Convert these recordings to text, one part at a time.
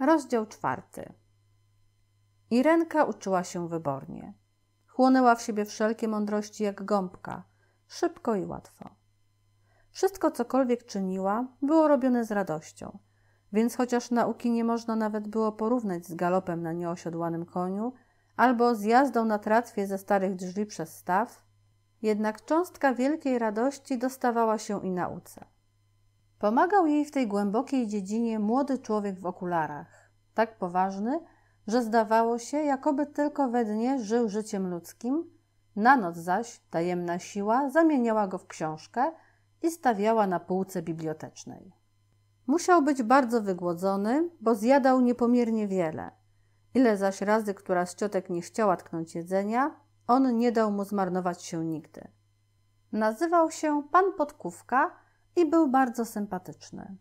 Rozdział czwarty. Irenka uczyła się wybornie. Chłonęła w siebie wszelkie mądrości jak gąbka, szybko i łatwo. Wszystko, cokolwiek czyniła, było robione z radością, więc chociaż nauki nie można nawet było porównać z galopem na nieosiodłanym koniu albo z jazdą na tratwie ze starych drzwi przez staw, jednak cząstka wielkiej radości dostawała się i nauce. Pomagał jej w tej głębokiej dziedzinie młody człowiek w okularach, tak poważny, że zdawało się, jakoby tylko we dnie żył życiem ludzkim, na noc zaś tajemna siła zamieniała go w książkę i stawiała na półce bibliotecznej. Musiał być bardzo wygłodzony, bo zjadał niepomiernie wiele. Ile zaś razy, która z ciotek nie chciała tknąć jedzenia, on nie dał mu zmarnować się nigdy. Nazywał się pan Podkówka i był bardzo sympatyczny.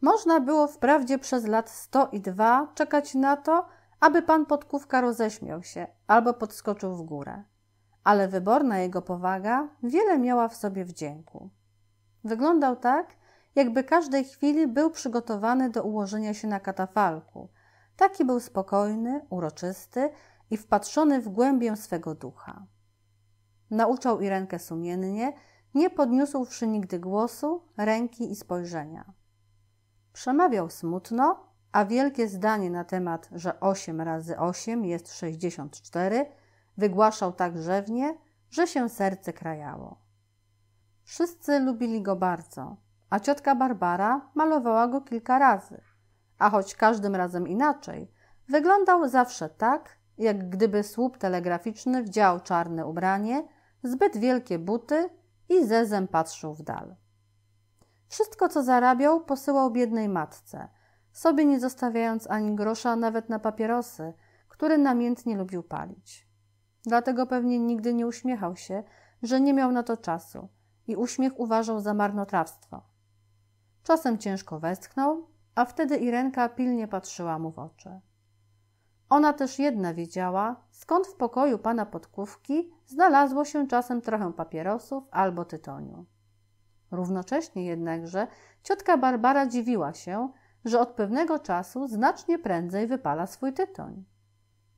Można było wprawdzie przez lat 102 czekać na to, aby pan podkówka roześmiał się albo podskoczył w górę, ale wyborna jego powaga wiele miała w sobie wdzięku. Wyglądał tak, jakby każdej chwili był przygotowany do ułożenia się na katafalku. Taki był spokojny, uroczysty i wpatrzony w głębię swego ducha. Nauczał Irenkę sumiennie nie podniósłszy nigdy głosu, ręki i spojrzenia. Przemawiał smutno, a wielkie zdanie na temat, że 8 razy 8 jest 64, wygłaszał tak rzewnie, że się serce krajało. Wszyscy lubili go bardzo, a ciotka Barbara malowała go kilka razy, a choć każdym razem inaczej, wyglądał zawsze tak, jak gdyby słup telegraficzny wdział czarne ubranie, zbyt wielkie buty i zezem patrzył w dal. Wszystko, co zarabiał, posyłał biednej matce, sobie nie zostawiając ani grosza nawet na papierosy, które namiętnie lubił palić. Dlatego pewnie nigdy nie uśmiechał się, że nie miał na to czasu i uśmiech uważał za marnotrawstwo. Czasem ciężko westchnął, a wtedy Irenka pilnie patrzyła mu w oczy. Ona też jedna wiedziała, skąd w pokoju pana podkówki znalazło się czasem trochę papierosów albo tytoniu. Równocześnie jednakże ciotka Barbara dziwiła się, że od pewnego czasu znacznie prędzej wypala swój tytoń.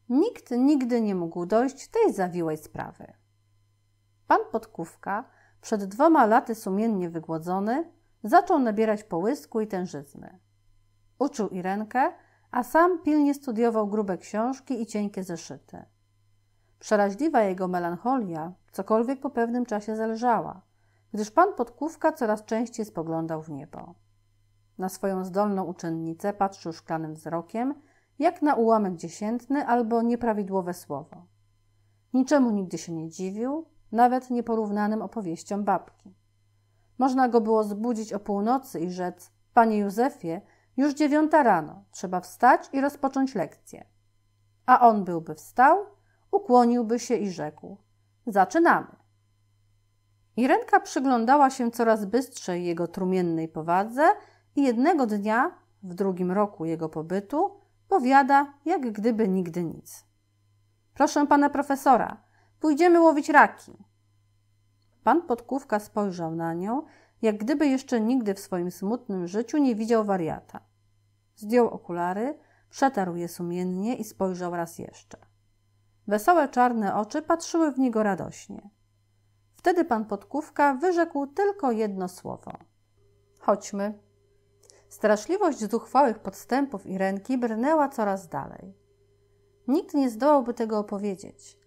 Nikt nigdy nie mógł dojść tej zawiłej sprawy. Pan Podkówka, przed dwoma laty sumiennie wygłodzony, zaczął nabierać połysku i tężyzny. Uczył Irenkę, a sam pilnie studiował grube książki i cienkie zeszyty. Przeraźliwa jego melancholia cokolwiek po pewnym czasie zależała, gdyż pan Podkówka coraz częściej spoglądał w niebo. Na swoją zdolną uczennicę patrzył szklanym wzrokiem, jak na ułamek dziesiętny albo nieprawidłowe słowo. Niczemu nigdy się nie dziwił, nawet nieporównanym opowieściom babki. Można go było zbudzić o północy i rzec: Panie Józefie, już dziewiąta rano, trzeba wstać i rozpocząć lekcję. A on byłby wstał, ukłoniłby się i rzekł: Zaczynamy. Irenka przyglądała się coraz bystrzej jego trumiennej powadze i jednego dnia, w drugim roku jego pobytu, powiada, jak gdyby nigdy nic. Proszę pana profesora, pójdziemy łowić raki. Pan Podkówka spojrzał na nią jak gdyby jeszcze nigdy w swoim smutnym życiu nie widział wariata. Zdjął okulary, przetarł je sumiennie i spojrzał raz jeszcze. Wesołe czarne oczy patrzyły w niego radośnie. Wtedy pan Podkówka wyrzekł tylko jedno słowo. Chodźmy. Straszliwość zuchwałych podstępów i ręki brnęła coraz dalej. Nikt nie zdołałby tego opowiedzieć.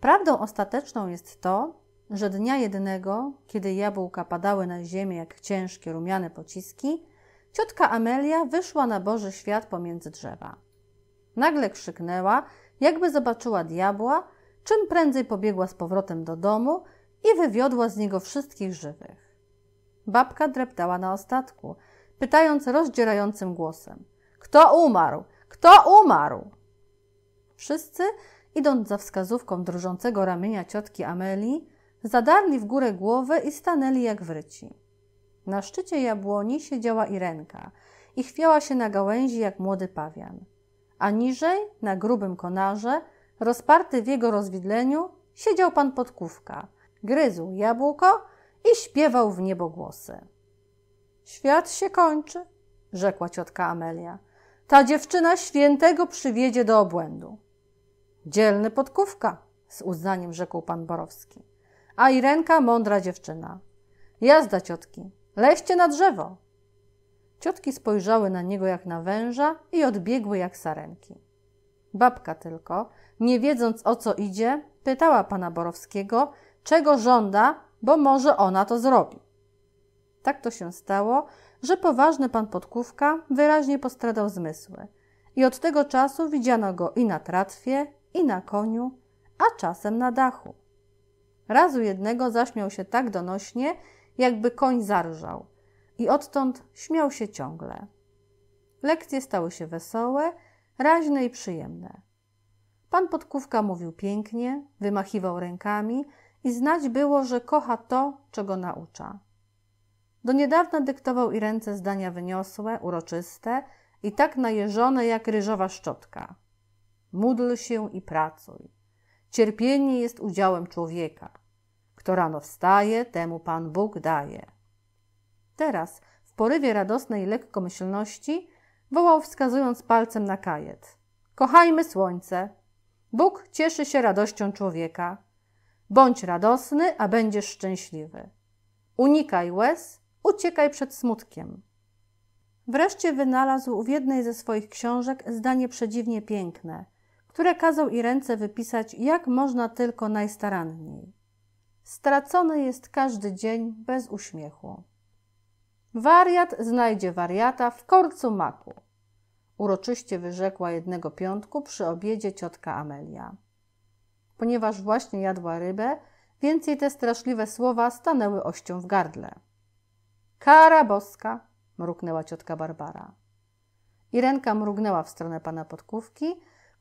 Prawdą ostateczną jest to, że dnia jednego, kiedy jabłka padały na ziemię jak ciężkie rumiane pociski, ciotka Amelia wyszła na Boży świat pomiędzy drzewa. Nagle krzyknęła, jakby zobaczyła diabła, czym prędzej pobiegła z powrotem do domu i wywiodła z niego wszystkich żywych. Babka dreptała na ostatku, pytając rozdzierającym głosem: Kto umarł? Kto umarł? Wszyscy, idąc za wskazówką drżącego ramienia ciotki Amelii, Zadarli w górę głowę i stanęli jak wryci. Na szczycie jabłoni siedziała Irenka i chwiała się na gałęzi jak młody pawian. A niżej, na grubym konarze, rozparty w jego rozwidleniu, siedział pan podkówka, gryzł jabłko i śpiewał w niebo głosy. Świat się kończy, rzekła ciotka Amelia. Ta dziewczyna świętego przywiedzie do obłędu. Dzielny podkówka, z uznaniem rzekł pan Borowski. A Irenka mądra dziewczyna. Jazda ciotki, leźcie na drzewo. Ciotki spojrzały na niego jak na węża i odbiegły jak sarenki. Babka tylko, nie wiedząc o co idzie, pytała pana Borowskiego, czego żąda, bo może ona to zrobi. Tak to się stało, że poważny pan Podkówka wyraźnie postradał zmysły i od tego czasu widziano go i na tratwie, i na koniu, a czasem na dachu. Razu jednego zaśmiał się tak donośnie, jakby koń zarżał, i odtąd śmiał się ciągle. Lekcje stały się wesołe, raźne i przyjemne. Pan Podkówka mówił pięknie, wymachiwał rękami i znać było, że kocha to, czego naucza. Do niedawna dyktował i ręce zdania wyniosłe, uroczyste i tak najeżone jak ryżowa szczotka. Módl się i pracuj. Cierpienie jest udziałem człowieka. Kto rano wstaje, temu Pan Bóg daje. Teraz, w porywie radosnej lekkomyślności, wołał wskazując palcem na kajet. Kochajmy słońce. Bóg cieszy się radością człowieka. Bądź radosny, a będziesz szczęśliwy. Unikaj łez, uciekaj przed smutkiem. Wreszcie wynalazł w jednej ze swoich książek zdanie przedziwnie piękne – które kazał i ręce wypisać jak można tylko najstaranniej. Stracony jest każdy dzień bez uśmiechu. Wariat znajdzie wariata w korcu maku, uroczyście wyrzekła jednego piątku przy obiedzie ciotka Amelia. Ponieważ właśnie jadła rybę, więc jej te straszliwe słowa stanęły ością w gardle. Kara boska, mruknęła ciotka Barbara. Irenka mrugnęła w stronę pana Podkówki,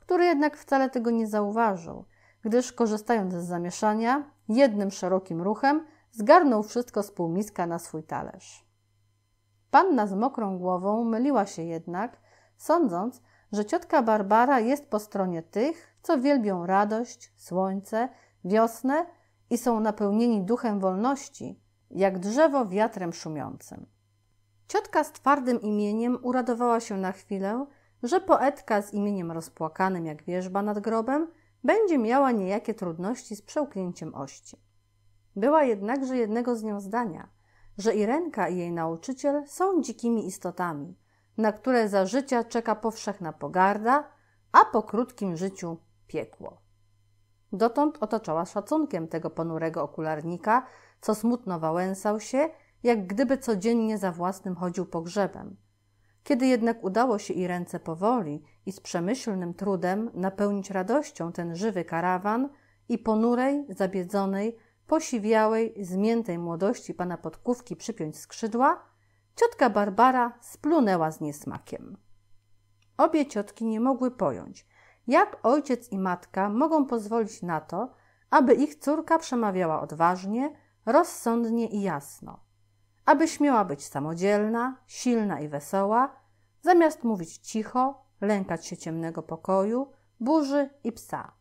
który jednak wcale tego nie zauważył, gdyż korzystając z zamieszania, jednym szerokim ruchem zgarnął wszystko z półmiska na swój talerz. Panna z mokrą głową myliła się jednak, sądząc, że ciotka Barbara jest po stronie tych, co wielbią radość, słońce, wiosnę i są napełnieni duchem wolności, jak drzewo wiatrem szumiącym. Ciotka z twardym imieniem uradowała się na chwilę, że poetka z imieniem rozpłakanym jak wierzba nad grobem będzie miała niejakie trudności z przełknięciem ości. Była jednakże jednego z nią zdania, że Irenka i jej nauczyciel są dzikimi istotami, na które za życia czeka powszechna pogarda, a po krótkim życiu piekło. Dotąd otaczała szacunkiem tego ponurego okularnika, co smutno wałęsał się, jak gdyby codziennie za własnym chodził pogrzebem – kiedy jednak udało się i ręce powoli, i z przemyślnym trudem napełnić radością ten żywy karawan i ponurej, zabiedzonej, posiwiałej, zmiętej młodości pana podkówki przypiąć skrzydła, ciotka Barbara splunęła z niesmakiem. Obie ciotki nie mogły pojąć, jak ojciec i matka mogą pozwolić na to, aby ich córka przemawiała odważnie, rozsądnie i jasno – aby śmiała być samodzielna, silna i wesoła, zamiast mówić cicho, lękać się ciemnego pokoju, burzy i psa.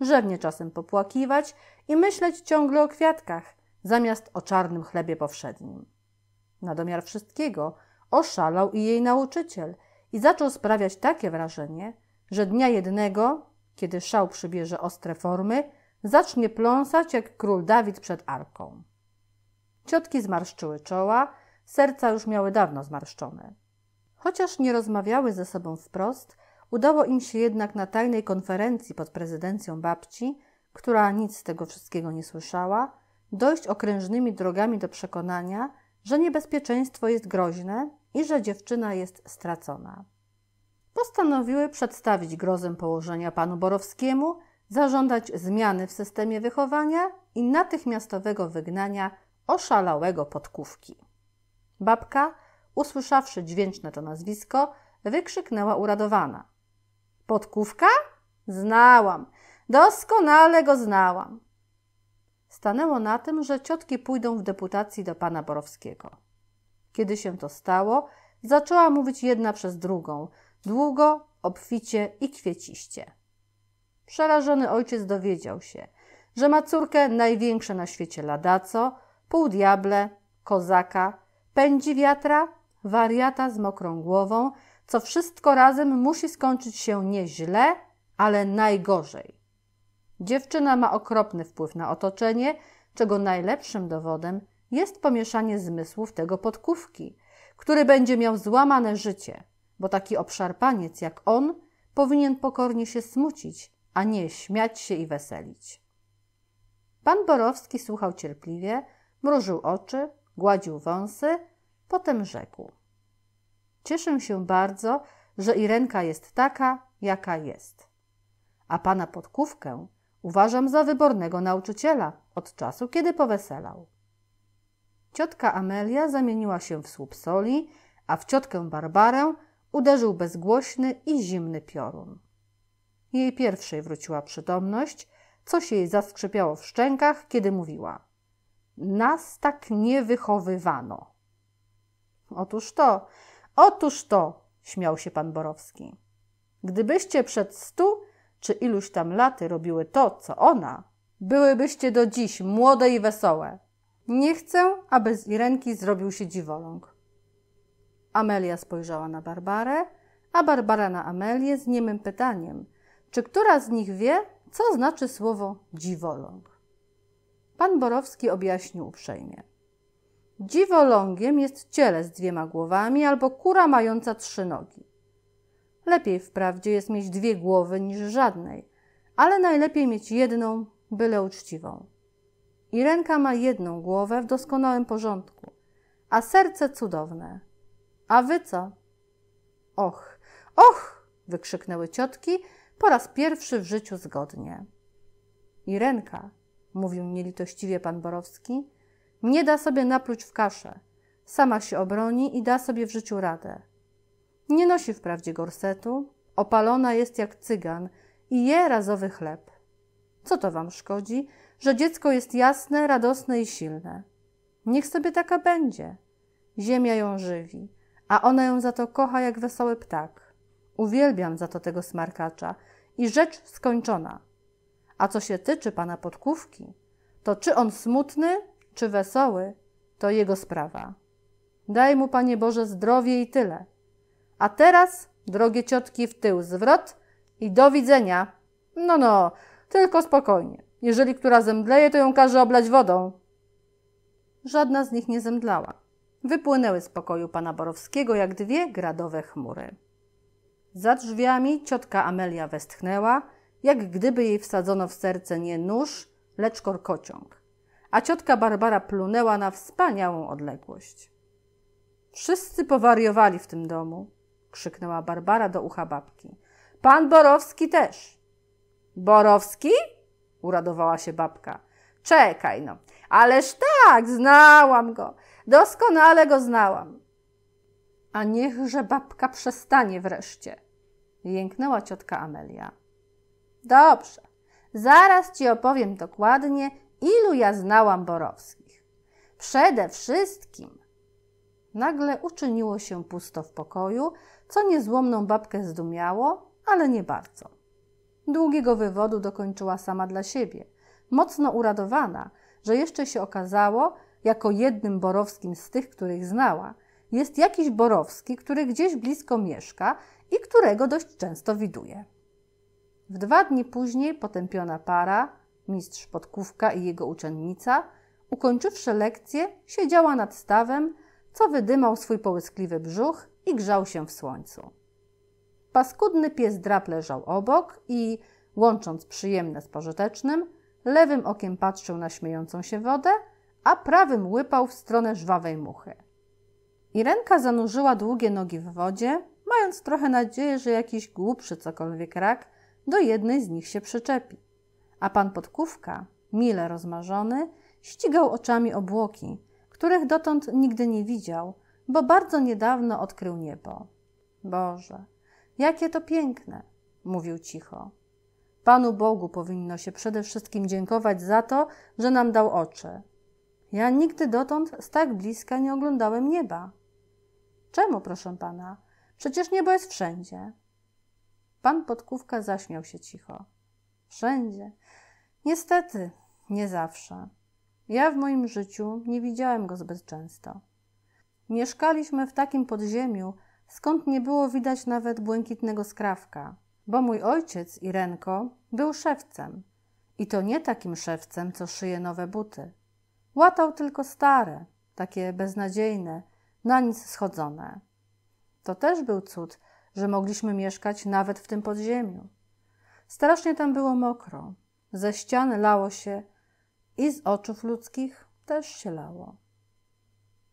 Rzewnie czasem popłakiwać i myśleć ciągle o kwiatkach, zamiast o czarnym chlebie powszednim. Na domiar wszystkiego oszalał i jej nauczyciel i zaczął sprawiać takie wrażenie, że dnia jednego, kiedy szał przybierze ostre formy, zacznie pląsać jak król Dawid przed arką. Ciotki zmarszczyły czoła, serca już miały dawno zmarszczone. Chociaż nie rozmawiały ze sobą wprost, udało im się jednak na tajnej konferencji pod prezydencją babci, która nic z tego wszystkiego nie słyszała, dojść okrężnymi drogami do przekonania, że niebezpieczeństwo jest groźne i że dziewczyna jest stracona. Postanowiły przedstawić grozę położenia panu Borowskiemu, zażądać zmiany w systemie wychowania i natychmiastowego wygnania oszalałego podkówki. Babka, usłyszawszy dźwięczne to nazwisko, wykrzyknęła uradowana. Podkówka? Znałam. Doskonale go znałam. Stanęło na tym, że ciotki pójdą w deputacji do pana Borowskiego. Kiedy się to stało, zaczęła mówić jedna przez drugą, długo, obficie i kwieciście. Przerażony ojciec dowiedział się, że ma córkę największe na świecie ladaco, pół diable, kozaka, pędzi wiatra, wariata z mokrą głową, co wszystko razem musi skończyć się nieźle, ale najgorzej. Dziewczyna ma okropny wpływ na otoczenie, czego najlepszym dowodem jest pomieszanie zmysłów tego podkówki, który będzie miał złamane życie, bo taki obszarpaniec jak on powinien pokornie się smucić, a nie śmiać się i weselić. Pan Borowski słuchał cierpliwie, Mrużył oczy, gładził wąsy, potem rzekł. Cieszę się bardzo, że Irenka jest taka, jaka jest. A pana podkówkę uważam za wybornego nauczyciela od czasu, kiedy poweselał. Ciotka Amelia zamieniła się w słup soli, a w ciotkę Barbarę uderzył bezgłośny i zimny piorun. Jej pierwszej wróciła przytomność, coś jej zaskrzypiało w szczękach, kiedy mówiła – nas tak nie wychowywano. Otóż to, otóż to, śmiał się pan Borowski. Gdybyście przed stu czy iluś tam laty robiły to, co ona, byłybyście do dziś młode i wesołe. Nie chcę, aby z Irenki zrobił się dziwoląg. Amelia spojrzała na Barbarę, a Barbara na Amelię z niemym pytaniem, czy która z nich wie, co znaczy słowo dziwoląg. Pan Borowski objaśnił uprzejmie. Dziwolągiem jest ciele z dwiema głowami albo kura mająca trzy nogi. Lepiej wprawdzie jest mieć dwie głowy niż żadnej, ale najlepiej mieć jedną, byle uczciwą. I ręka ma jedną głowę w doskonałym porządku, a serce cudowne. A wy co? Och, och! wykrzyknęły ciotki po raz pierwszy w życiu zgodnie. Irenka, mówił nielitościwie pan Borowski, nie da sobie napluć w kaszę. Sama się obroni i da sobie w życiu radę. Nie nosi wprawdzie gorsetu, opalona jest jak cygan i je razowy chleb. Co to wam szkodzi, że dziecko jest jasne, radosne i silne? Niech sobie taka będzie. Ziemia ją żywi, a ona ją za to kocha jak wesoły ptak. Uwielbiam za to tego smarkacza i rzecz skończona – a co się tyczy pana podkówki, to czy on smutny, czy wesoły, to jego sprawa. Daj mu, panie Boże, zdrowie i tyle. A teraz, drogie ciotki, w tył zwrot i do widzenia. No, no, tylko spokojnie. Jeżeli która zemdleje, to ją każe oblać wodą. Żadna z nich nie zemdlała. Wypłynęły z pokoju pana Borowskiego jak dwie gradowe chmury. Za drzwiami ciotka Amelia westchnęła – jak gdyby jej wsadzono w serce nie nóż, lecz korkociąg. A ciotka Barbara plunęła na wspaniałą odległość. Wszyscy powariowali w tym domu, krzyknęła Barbara do ucha babki. Pan Borowski też. Borowski? uradowała się babka. Czekaj no, ależ tak, znałam go. Doskonale go znałam. A niechże babka przestanie wreszcie, jęknęła ciotka Amelia. Dobrze, zaraz ci opowiem dokładnie, ilu ja znałam Borowskich. Przede wszystkim. Nagle uczyniło się pusto w pokoju, co niezłomną babkę zdumiało, ale nie bardzo. Długiego wywodu dokończyła sama dla siebie, mocno uradowana, że jeszcze się okazało, jako jednym Borowskim z tych, których znała, jest jakiś Borowski, który gdzieś blisko mieszka i którego dość często widuje. W dwa dni później potępiona para, mistrz Podkówka i jego uczennica, ukończywszy lekcję, siedziała nad stawem, co wydymał swój połyskliwy brzuch i grzał się w słońcu. Paskudny pies drap leżał obok i, łącząc przyjemne z pożytecznym, lewym okiem patrzył na śmiejącą się wodę, a prawym łypał w stronę żwawej muchy. Irenka zanurzyła długie nogi w wodzie, mając trochę nadzieję, że jakiś głupszy cokolwiek rak do jednej z nich się przyczepi. A pan podkówka, mile rozmarzony, ścigał oczami obłoki, których dotąd nigdy nie widział, bo bardzo niedawno odkrył niebo. Boże, jakie to piękne, mówił cicho. Panu Bogu powinno się przede wszystkim dziękować za to, że nam dał oczy. Ja nigdy dotąd z tak bliska nie oglądałem nieba. Czemu, proszę pana? Przecież niebo jest wszędzie. Pan Podkówka zaśmiał się cicho. Wszędzie. Niestety, nie zawsze. Ja w moim życiu nie widziałem go zbyt często. Mieszkaliśmy w takim podziemiu, skąd nie było widać nawet błękitnego skrawka, bo mój ojciec, Irenko, był szewcem. I to nie takim szewcem, co szyje nowe buty. Łatał tylko stare, takie beznadziejne, na nic schodzone. To też był cud, że mogliśmy mieszkać nawet w tym podziemiu. Strasznie tam było mokro, ze ścian lało się i z oczów ludzkich też się lało.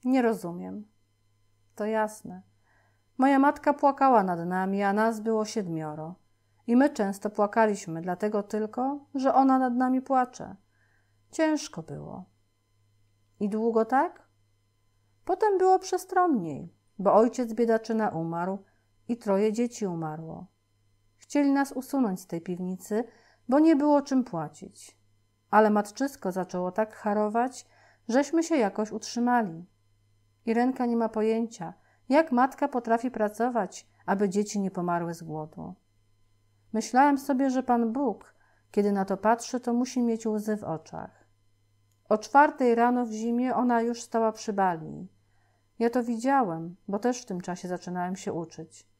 Nie rozumiem. To jasne. Moja matka płakała nad nami, a nas było siedmioro. I my często płakaliśmy, dlatego tylko, że ona nad nami płacze. Ciężko było. I długo tak? Potem było przestromniej, bo ojciec biedaczyna umarł, i troje dzieci umarło. Chcieli nas usunąć z tej piwnicy, bo nie było czym płacić. Ale matczysko zaczęło tak harować, żeśmy się jakoś utrzymali. Irenka nie ma pojęcia, jak matka potrafi pracować, aby dzieci nie pomarły z głodu. Myślałem sobie, że Pan Bóg, kiedy na to patrzy, to musi mieć łzy w oczach. O czwartej rano w zimie ona już stała przy bali. Ja to widziałem, bo też w tym czasie zaczynałem się uczyć.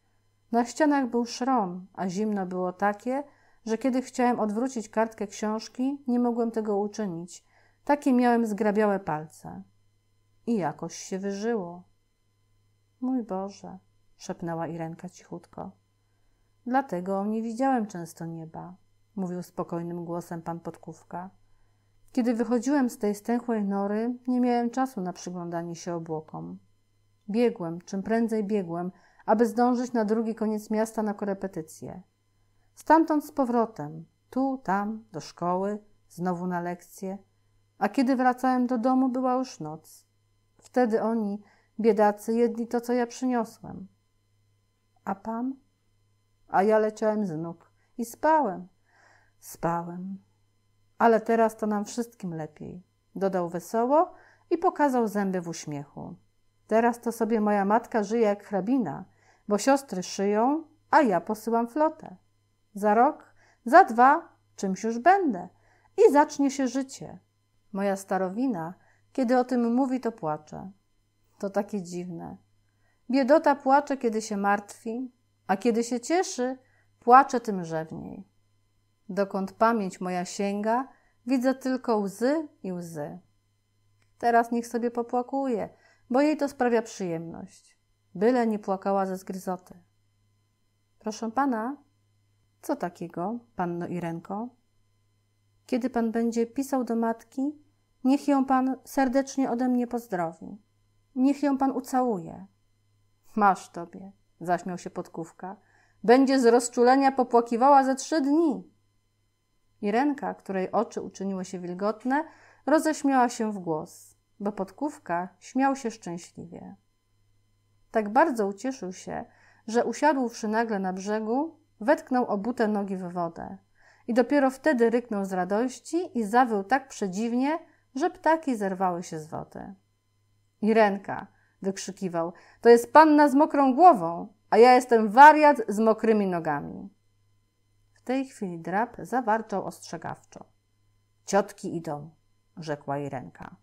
Na ścianach był szrom, a zimno było takie, że kiedy chciałem odwrócić kartkę książki, nie mogłem tego uczynić. Takie miałem zgrabiałe palce. I jakoś się wyżyło. Mój Boże, szepnęła Irenka cichutko. Dlatego nie widziałem często nieba, mówił spokojnym głosem pan Podkówka. Kiedy wychodziłem z tej stęchłej nory, nie miałem czasu na przyglądanie się obłokom. Biegłem, czym prędzej biegłem, aby zdążyć na drugi koniec miasta na korepetycje. Stamtąd z powrotem, tu, tam, do szkoły, znowu na lekcje. A kiedy wracałem do domu, była już noc. Wtedy oni, biedacy, jedli to, co ja przyniosłem. A pan? A ja leciałem z nóg i spałem. Spałem. Ale teraz to nam wszystkim lepiej, dodał wesoło i pokazał zęby w uśmiechu. Teraz to sobie moja matka żyje jak hrabina bo siostry szyją, a ja posyłam flotę. Za rok, za dwa czymś już będę i zacznie się życie. Moja starowina, kiedy o tym mówi, to płacze. To takie dziwne. Biedota płacze, kiedy się martwi, a kiedy się cieszy, płacze tym rzewniej. Dokąd pamięć moja sięga, widzę tylko łzy i łzy. Teraz niech sobie popłakuje, bo jej to sprawia przyjemność byle nie płakała ze zgryzoty. Proszę pana, co takiego, panno Irenko? Kiedy pan będzie pisał do matki, niech ją pan serdecznie ode mnie pozdrowi. Niech ją pan ucałuje. Masz tobie, zaśmiał się podkówka. Będzie z rozczulenia popłakiwała ze trzy dni. Irenka, której oczy uczyniły się wilgotne, roześmiała się w głos, bo podkówka śmiał się szczęśliwie tak bardzo ucieszył się, że usiadłszy nagle na brzegu, wetknął obute nogi w wodę. I dopiero wtedy ryknął z radości i zawył tak przedziwnie, że ptaki zerwały się z wody. Irenka, wykrzykiwał, to jest panna z mokrą głową, a ja jestem wariat z mokrymi nogami. W tej chwili drab zawarczał ostrzegawczo. Ciotki idą, rzekła Irenka.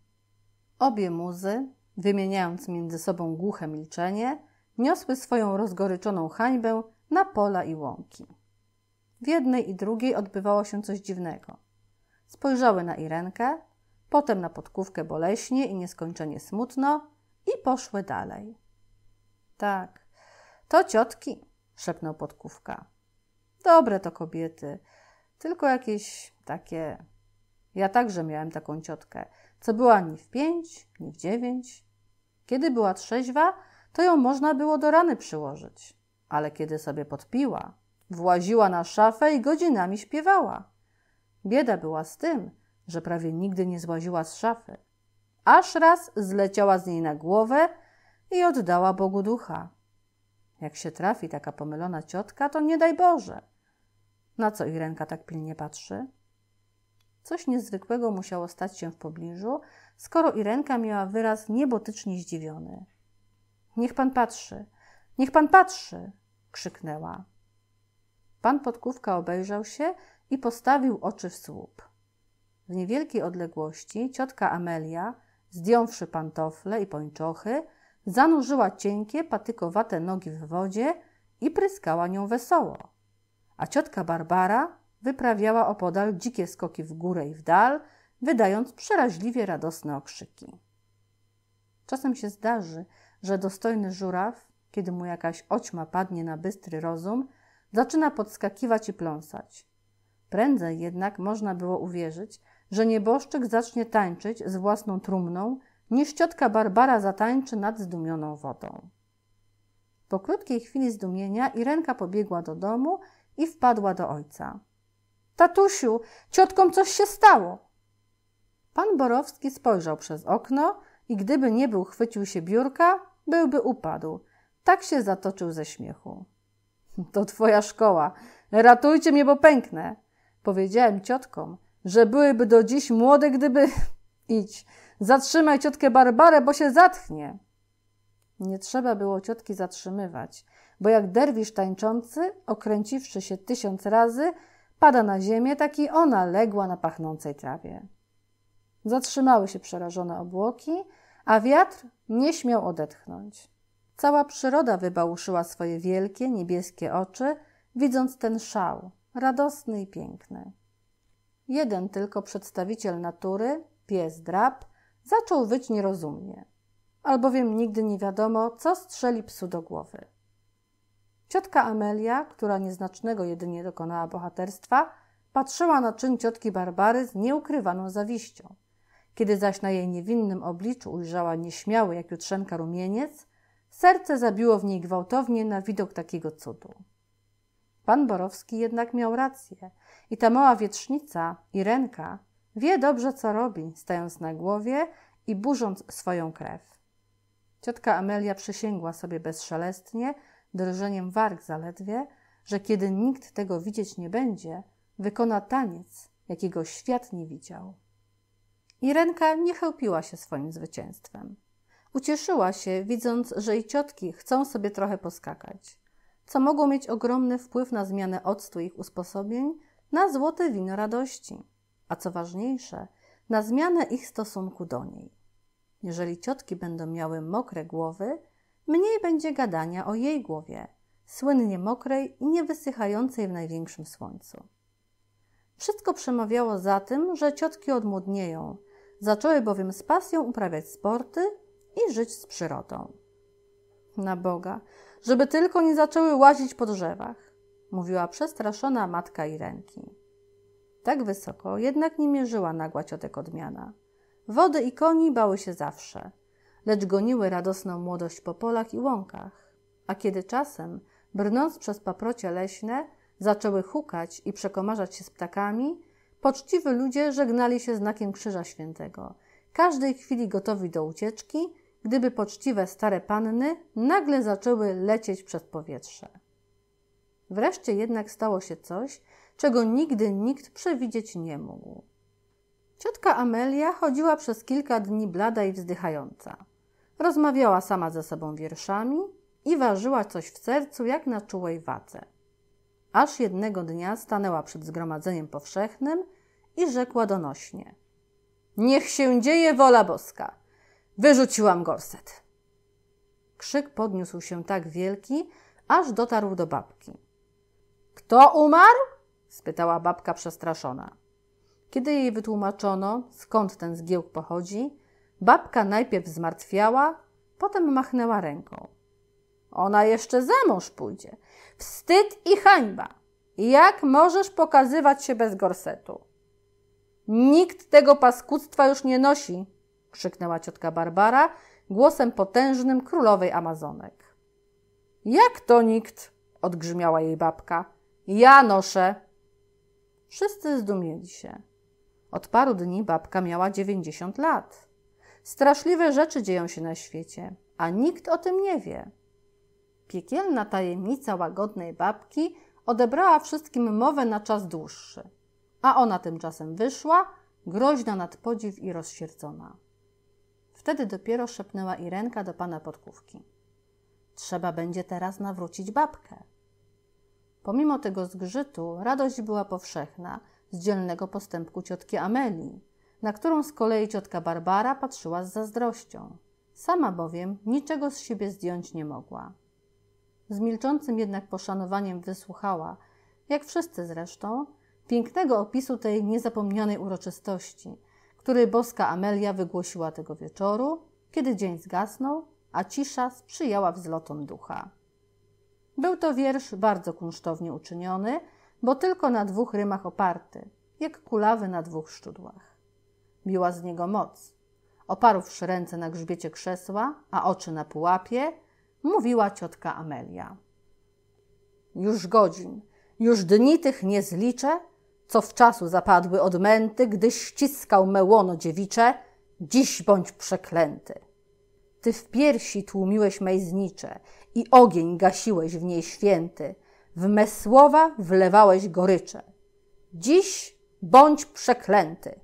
Obie muzy, wymieniając między sobą głuche milczenie, niosły swoją rozgoryczoną hańbę na pola i łąki. W jednej i drugiej odbywało się coś dziwnego. Spojrzały na Irenkę, potem na podkówkę boleśnie i nieskończenie smutno i poszły dalej. Tak, to ciotki, szepnął podkówka. Dobre to kobiety, tylko jakieś takie. Ja także miałem taką ciotkę co była ni w pięć, ni w dziewięć. Kiedy była trzeźwa, to ją można było do rany przyłożyć. Ale kiedy sobie podpiła, właziła na szafę i godzinami śpiewała. Bieda była z tym, że prawie nigdy nie złaziła z szafy. Aż raz zleciała z niej na głowę i oddała Bogu ducha. Jak się trafi taka pomylona ciotka, to nie daj Boże. Na co Irenka tak pilnie patrzy? Coś niezwykłego musiało stać się w pobliżu, skoro Irenka miała wyraz niebotycznie zdziwiony. Niech pan patrzy, niech pan patrzy! krzyknęła. Pan podkówka obejrzał się i postawił oczy w słup. W niewielkiej odległości ciotka Amelia, zdjąwszy pantofle i pończochy, zanurzyła cienkie, patykowate nogi w wodzie i pryskała nią wesoło. A ciotka Barbara wyprawiała opodal dzikie skoki w górę i w dal, wydając przeraźliwie radosne okrzyki. Czasem się zdarzy, że dostojny żuraw, kiedy mu jakaś oćma padnie na bystry rozum, zaczyna podskakiwać i pląsać. Prędzej jednak można było uwierzyć, że nieboszczyk zacznie tańczyć z własną trumną, niż ciotka Barbara zatańczy nad zdumioną wodą. Po krótkiej chwili zdumienia Irenka pobiegła do domu i wpadła do ojca. Tatusiu, ciotkom coś się stało. Pan Borowski spojrzał przez okno i gdyby nie był chwycił się biurka, byłby upadł. Tak się zatoczył ze śmiechu. To twoja szkoła. Ratujcie mnie, bo pęknę. Powiedziałem ciotkom, że byłyby do dziś młode, gdyby... Idź, zatrzymaj ciotkę Barbarę, bo się zatchnie. Nie trzeba było ciotki zatrzymywać, bo jak derwisz tańczący, okręciwszy się tysiąc razy, Pada na ziemię, tak i ona legła na pachnącej trawie. Zatrzymały się przerażone obłoki, a wiatr nie śmiał odetchnąć. Cała przyroda wybałuszyła swoje wielkie, niebieskie oczy, widząc ten szał, radosny i piękny. Jeden tylko przedstawiciel natury, pies drab, zaczął wyć nierozumnie, albowiem nigdy nie wiadomo, co strzeli psu do głowy. Ciotka Amelia, która nieznacznego jedynie dokonała bohaterstwa, patrzyła na czyn ciotki Barbary z nieukrywaną zawiścią. Kiedy zaś na jej niewinnym obliczu ujrzała nieśmiały jak jutrzenka rumieniec, serce zabiło w niej gwałtownie na widok takiego cudu. Pan Borowski jednak miał rację i ta mała wietrznica, Irenka, wie dobrze co robi, stając na głowie i burząc swoją krew. Ciotka Amelia przysięgła sobie bezszelestnie, drżeniem warg zaledwie, że kiedy nikt tego widzieć nie będzie, wykona taniec, jakiego świat nie widział. Irenka nie chełpiła się swoim zwycięstwem. Ucieszyła się, widząc, że i ciotki chcą sobie trochę poskakać, co mogło mieć ogromny wpływ na zmianę octu ich usposobień na złote wino radości, a co ważniejsze, na zmianę ich stosunku do niej. Jeżeli ciotki będą miały mokre głowy, Mniej będzie gadania o jej głowie, słynnie mokrej i niewysychającej w największym słońcu. Wszystko przemawiało za tym, że ciotki odmłodnieją, zaczęły bowiem z pasją uprawiać sporty i żyć z przyrodą. Na Boga, żeby tylko nie zaczęły łazić po drzewach, mówiła przestraszona matka Irenki. Tak wysoko jednak nie mierzyła nagła ciotek odmiana. Wody i koni bały się zawsze – lecz goniły radosną młodość po polach i łąkach. A kiedy czasem, brnąc przez paprocie leśne, zaczęły hukać i przekomarzać się z ptakami, poczciwi ludzie żegnali się znakiem Krzyża Świętego, każdej chwili gotowi do ucieczki, gdyby poczciwe stare panny nagle zaczęły lecieć przez powietrze. Wreszcie jednak stało się coś, czego nigdy nikt przewidzieć nie mógł. Ciotka Amelia chodziła przez kilka dni blada i wzdychająca. Rozmawiała sama ze sobą wierszami i ważyła coś w sercu jak na czułej wadze. Aż jednego dnia stanęła przed zgromadzeniem powszechnym i rzekła donośnie: Niech się dzieje wola boska! Wyrzuciłam gorset! Krzyk podniósł się tak wielki, aż dotarł do babki. Kto umarł? spytała babka przestraszona. Kiedy jej wytłumaczono, skąd ten zgiełk pochodzi, Babka najpierw zmartwiała, potem machnęła ręką. Ona jeszcze za mąż pójdzie. Wstyd i hańba. Jak możesz pokazywać się bez gorsetu? Nikt tego paskudztwa już nie nosi, krzyknęła ciotka Barbara głosem potężnym królowej Amazonek. Jak to nikt? odgrzmiała jej babka. Ja noszę. Wszyscy zdumieli się. Od paru dni babka miała dziewięćdziesiąt lat. Straszliwe rzeczy dzieją się na świecie, a nikt o tym nie wie. Piekielna tajemnica łagodnej babki odebrała wszystkim mowę na czas dłuższy, a ona tymczasem wyszła, groźna nad podziw i rozsierdzona. Wtedy dopiero szepnęła Irenka do pana podkówki. Trzeba będzie teraz nawrócić babkę. Pomimo tego zgrzytu radość była powszechna z dzielnego postępku ciotki Amelii na którą z kolei ciotka Barbara patrzyła z zazdrością. Sama bowiem niczego z siebie zdjąć nie mogła. Z milczącym jednak poszanowaniem wysłuchała, jak wszyscy zresztą, pięknego opisu tej niezapomnianej uroczystości, który boska Amelia wygłosiła tego wieczoru, kiedy dzień zgasnął, a cisza sprzyjała wzlotom ducha. Był to wiersz bardzo kunsztownie uczyniony, bo tylko na dwóch rymach oparty, jak kulawy na dwóch szczudłach biła z niego moc. Oparłszy ręce na grzbiecie krzesła, a oczy na pułapie, mówiła ciotka Amelia. Już godzin, już dni tych nie zliczę, co w czasu zapadły odmęty, gdy ściskał me łono dziewicze, dziś bądź przeklęty. Ty w piersi tłumiłeś mej znicze i ogień gasiłeś w niej święty, w me słowa wlewałeś gorycze. Dziś bądź przeklęty.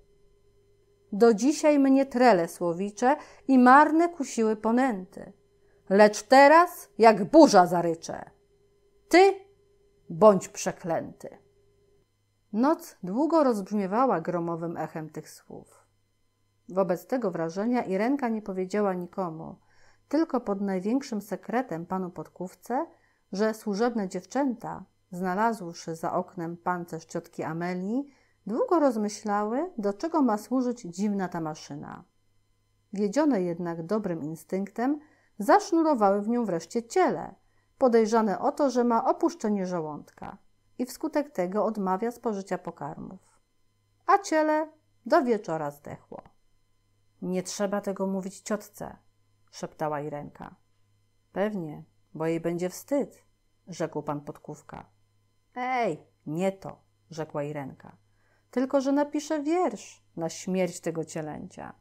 Do dzisiaj mnie trele słowicze i marne kusiły ponęty. Lecz teraz jak burza zarycze. Ty bądź przeklęty. Noc długo rozbrzmiewała gromowym echem tych słów. Wobec tego wrażenia Irenka nie powiedziała nikomu, tylko pod największym sekretem panu podkówce, że służebne dziewczęta, znalazłszy za oknem pancerz ciotki Amelii, Długo rozmyślały, do czego ma służyć dziwna ta maszyna. Wiedzione jednak dobrym instynktem, zasznurowały w nią wreszcie ciele, podejrzane o to, że ma opuszczenie żołądka i wskutek tego odmawia spożycia pokarmów. A ciele do wieczora zdechło. Nie trzeba tego mówić ciotce, szeptała Irenka. Pewnie, bo jej będzie wstyd, rzekł pan Podkówka. Ej, nie to, rzekła Irenka tylko że napiszę wiersz na śmierć tego cielęcia.